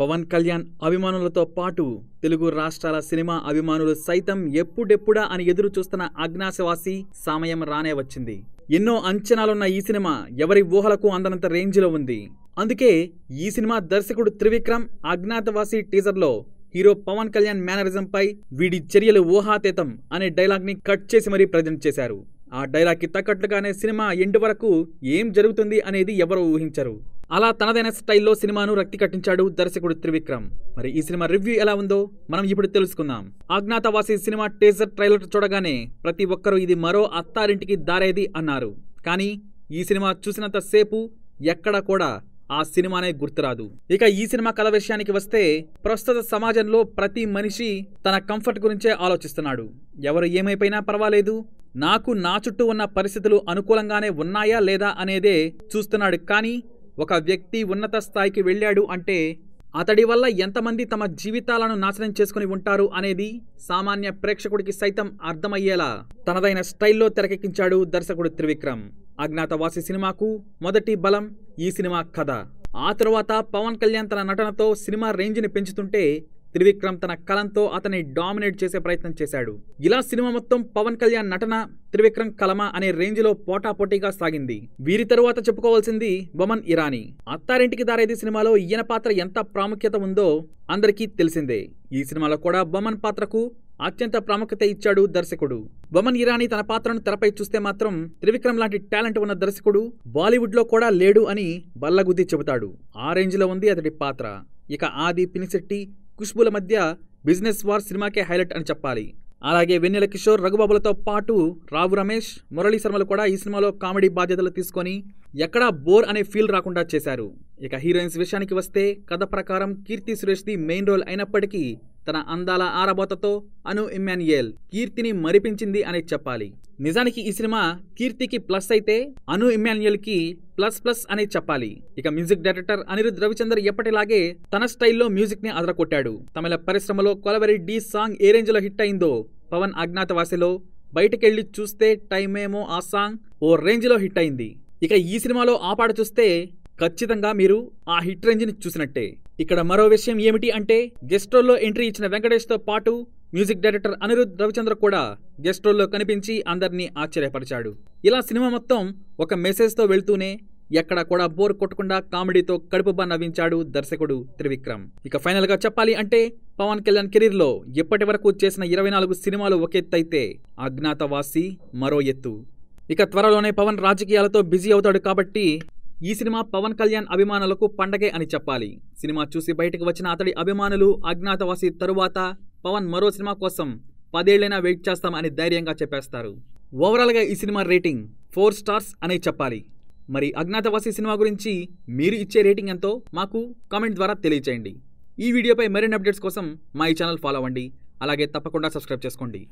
పవన్ కళ్యాణ్ అభిమానులతో పాటు తెలుగు రాష్ట్రాల సినిమా అభిమానులు సైతం ఎప్పుడెప్పుడా అని ఎదురు చూస్తున్న అజ్ఞాసవాసి సమయం రానే వచ్చింది ఎన్నో అంచనాలున్న ఈ సినిమా ఎవరి ఊహలకు అందనంత రేంజ్లో ఉంది అందుకే ఈ సినిమా దర్శకుడు త్రివిక్రమ్ అజ్ఞాతవాసి టీజర్లో హీరో పవన్ కళ్యాణ్ మేనరిజంపై వీడి చర్యలు ఊహాతీతం అనే డైలాగ్ని కట్ చేసి మరీ ప్రజెంట్ చేశారు ఆ డైలాగ్కి తగ్గట్లుగానే సినిమా ఎండు వరకు ఏం జరుగుతుంది అనేది ఎవరూ ఊహించరు అలా తనదైన స్టైల్లో సినిమాను రక్తి కట్టించాడు దర్శకుడు త్రివిక్రమ్ మరి ఈ సినిమా రివ్యూ ఎలా ఉందో మనం ఇప్పుడు తెలుసుకుందాం అజ్ఞాతవాసి సినిమా టేజర్ ట్రైలర్ చూడగానే ప్రతి ఒక్కరూ ఇది మరో అత్తారింటికి దారేది అన్నారు కానీ ఈ సినిమా చూసినంత సేపు ఎక్కడా కూడా ఆ సినిమానే గుర్తురాదు ఇక ఈ సినిమా కథ విషయానికి వస్తే ప్రస్తుత సమాజంలో ప్రతి మనిషి తన కంఫర్ట్ గురించే ఆలోచిస్తున్నాడు ఎవరు ఏమైపోయినా పర్వాలేదు నాకు నా చుట్టూ ఉన్న పరిస్థితులు అనుకూలంగానే ఉన్నాయా లేదా అనేదే చూస్తున్నాడు కానీ ఒక వ్యక్తి ఉన్నత స్థాయికి వెళ్ళాడు అంటే అతడి వల్ల ఎంతమంది తమ జీవితాలను నాశనం చేసుకుని ఉంటారు అనేది సామాన్య ప్రేక్షకుడికి సైతం అర్థమయ్యేలా తనదైన స్టైల్లో తెరకెక్కించాడు దర్శకుడు త్రివిక్రమ్ అజ్ఞాతవాసి సినిమాకు మొదటి బలం ఈ సినిమా కథ ఆ తరువాత పవన్ కళ్యాణ్ తన నటనతో సినిమా రేంజ్ని పెంచుతుంటే త్రివిక్రమ్ తన కలంతో అతన్ని డామినేట్ చేసే ప్రయత్నం చేశాడు ఇలా సినిమా మొత్తం పవన్ కళ్యాణ్ నటన త్రివిక్రమ్ కలమ అనే రేంజ్లో పోటాపోటీగా సాగింది వీరి తరువాత చెప్పుకోవాల్సింది బొమన్ ఇరానీ అత్తారింటికి దారేది సినిమాలో ఈయన పాత్ర ఎంత ప్రాముఖ్యత ఉందో అందరికీ తెలిసిందే ఈ సినిమాలో కూడా బొమన్ పాత్రకు అత్యంత ప్రాముఖ్యత ఇచ్చాడు దర్శకుడు బొమన్ ఇరానీ తన పాత్రను తెరపై చూస్తే మాత్రం త్రివిక్రమ్ లాంటి టాలెంట్ ఉన్న దర్శకుడు బాలీవుడ్లో కూడా లేడు అని బల్లగుద్ది చెబుతాడు ఆ రేంజ్లో ఉంది అతడి పాత్ర ఇక ఆది పినిశెట్టి ఖుష్బుల మధ్య బిజినెస్ వార్ సినిమాకే హైలైట్ అని చెప్పాలి అలాగే వెన్నెల కిషోర్ రఘుబాబులతో పాటు రావు రమేష్ మురళీ శర్మలు కూడా ఈ సినిమాలో కామెడీ బాధ్యతలు తీసుకొని ఎక్కడా బోర్ అనే ఫీల్ రాకుండా చేశారు ఇక హీరోయిన్స్ విషయానికి వస్తే కథ ప్రకారం కీర్తి సురేష్ది మెయిన్ రోల్ అయినప్పటికీ తన అందాల ఆరబోతతో అను ఇమ్మాన్యుయేల్ కీర్తిని మరిపించింది అని చెప్పాలి నిజానికి ఈ సినిమా కీర్తికి ప్లస్ అయితే అను కి ప్లస్ ప్లస్ అనే చెప్పాలి ఇక మ్యూజిక్ డైరెక్టర్ అనిరుద్ రవిచందర్ ఎప్పటిలాగే తన స్టైల్లో మ్యూజిక్ ని అదరకొట్టాడు తమిళ పరిశ్రమలో కొలవరి డీ సాంగ్ ఏ రేంజ్ లో హిట్ అయిందో పవన్ అజ్ఞాతవాసిలో బయటకెళ్లి చూస్తే టైమేమో ఆ సాంగ్ ఓ రేంజ్ లో హిట్ అయింది ఇక ఈ సినిమాలో ఆ పాట చూస్తే ఖచ్చితంగా మీరు ఆ హిట్ రేంజ్ని చూసినట్టే ఇక్కడ మరో విషయం ఏమిటి అంటే గెస్ట్ రోల్లో ఎంట్రీ ఇచ్చిన వెంకటేష్తో పాటు మ్యూజిక్ డైరెక్టర్ అనిరుద్ధ్ రవిచంద్ర కూడా గెస్ట్ రోల్లో కనిపించి అందరినీ ఆశ్చర్యపరిచాడు ఇలా సినిమా మొత్తం ఒక మెసేజ్తో వెళ్తూనే ఎక్కడ కూడా బోర్ కొట్టకుండా కామెడీతో కడుపుబా నవ్వించాడు దర్శకుడు త్రివిక్రమ్ ఇక ఫైనల్గా చెప్పాలి అంటే పవన్ కళ్యాణ్ కెరీర్లో ఇప్పటి వరకు చేసిన ఇరవై నాలుగు సినిమాలు ఒక ఎత్తు అయితే అజ్ఞాతవాసి మరో ఎత్తు ఇక త్వరలోనే పవన్ రాజకీయాలతో బిజీ అవుతాడు కాబట్టి ఈ సినిమా పవన్ కళ్యాణ్ అభిమానులకు పండగే అని చెప్పాలి సినిమా చూసి బయటకు వచ్చిన అతడి అభిమానులు అజ్ఞాతవాసి తరువాత పవన్ మరో సినిమా కోసం పదేళ్లైనా వెయిట్ చేస్తాం అని ధైర్యంగా చెప్పేస్తారు ఓవరాల్గా ఈ సినిమా రేటింగ్ ఫోర్ స్టార్స్ అనే చెప్పాలి మరి అజ్ఞాతవాసి సినిమా గురించి మీరు ఇచ్చే రేటింగ్ ఎంతో మాకు కామెంట్ ద్వారా తెలియచేయండి ఈ వీడియోపై మరిన్ని అప్డేట్స్ కోసం మా ఈ ఛానల్ ఫాలో అవ్వండి అలాగే తప్పకుండా సబ్స్క్రైబ్ చేసుకోండి